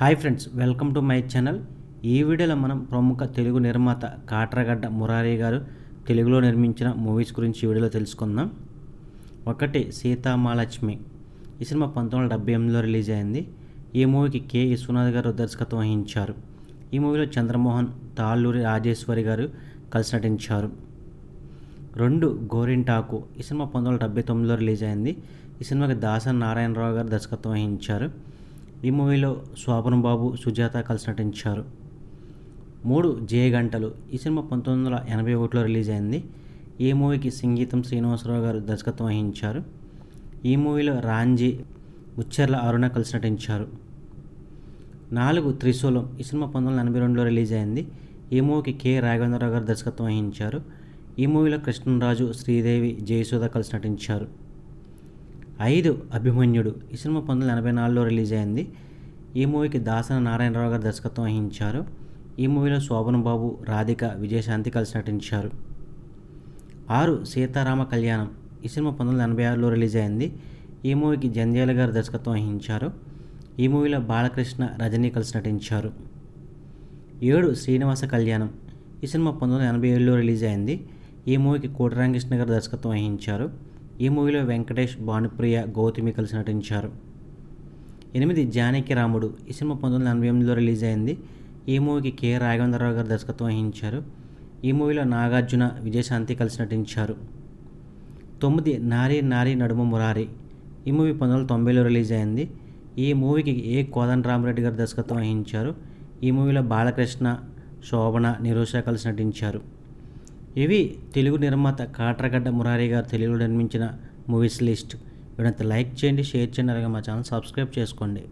hi friends welcome to my channel ఈ వీడియోలో మనం ప్రముఖ తెలుగు నిర్మాత కాట్రగడ్డ మురారి గారు తెలుగులో నిర్మించిన మూవీస్ గురించి ఈ వీడియోలో తెలుసుకుందాం ఒకటి సీతామాలక్ష్మి ఈ సినిమా పంతొమ్మిది వందల డెబ్బై ఎనిమిదిలో రిలీజ్ అయింది ఈ మూవీకి కె విశ్వనాథ్ గారు దర్శకత్వం వహించారు ఈ మూవీలో చంద్రమోహన్ తాళ్ళూరి రాజేశ్వరి గారు కలిసి నటించారు రెండు గోరింటాకు ఈ సినిమా పంతొమ్మిది వందల డెబ్బై తొమ్మిదిలో రిలీజ్ అయింది ఈ సినిమాకి దాసన్ నారాయణరావు గారు దర్శకత్వం వహించారు ఈ మూవీలో శోభన్ బాబు సుజాత కలిసి నటించారు మూడు జే గంటలు ఈ సినిమా పంతొమ్మిది వందల ఎనభై ఒకటిలో రిలీజ్ అయింది ఈ మూవీకి సంగీతం శ్రీనివాసరావు గారు దర్శకత్వం వహించారు ఈ మూవీలో రాంజీ ముచ్చర్ల అరుణ కలిసి నటించారు నాలుగు త్రిశూలం ఈ సినిమా పంతొమ్మిది వందల ఎనభై రెండులో రిలీజ్ అయింది ఈ మూవీకి కె రాఘవేంద్రరావు గారు దర్శకత్వం వహించారు ఈ మూవీలో కృష్ణరాజు శ్రీదేవి జయసుధ కలిసి నటించారు ఐదు అభిమన్యుడు ఈ సినిమా పంతొమ్మిది ఎనభై నాలుగులో రిలీజ్ అయింది ఈ మూవీకి దాసన నారాయణరావు గారు దర్శకత్వం వహించారు ఈ మూవీలో శోభన్ బాబు రాధిక విజయశాంతి కలిసి నటించారు ఆరు సీతారామ కళ్యాణం ఈ సినిమా పంతొమ్మిది ఎనభై ఆరులో రిలీజ్ అయింది ఈ మూవీకి జంధ్యాల గారు దర్శకత్వం వహించారు ఈ మూవీలో బాలకృష్ణ రజనీ కలిసి నటించారు ఏడు శ్రీనివాస కళ్యాణం ఈ సినిమా పంతొమ్మిది ఎనభై ఏడులో రిలీజ్ అయింది ఈ మూవీకి కోటరామకృష్ణ గారు దర్శకత్వం వహించారు ఈ మూవీలో వెంకటేష్ భానుప్రియ గౌతమి కలిసి నటించారు ఎనిమిది జానకి రాముడు ఈ సినిమా పంతొమ్మిది వందల ఎనభై ఎనిమిదిలో రిలీజ్ అయింది ఈ మూవీకి కె రాఘవేంద్రరావు గారు దర్శకత్వం వహించారు ఈ మూవీలో నాగార్జున విజయశాంతి కలిసి నటించారు తొమ్మిది నారీ నారి నడుమ మురారి ఈ మూవీ పంతొమ్మిది వందల తొంభైలో రిలీజ్ అయింది ఈ మూవీకి ఏ కోదండ రామరెడ్డి గారు దర్శకత్వం వహించారు ఈ మూవీలో బాలకృష్ణ శోభన నిరోష కలిసి నటించారు ఇవి తెలుగు నిర్మాత కాట్రగడ్డ మురారి గారు తెలుగులో నిర్మించిన మూవీస్ లిస్ట్ వీడంత లైక్ చేయండి షేర్ చేయండి అలాగే మా ఛానల్ సబ్స్క్రైబ్ చేసుకోండి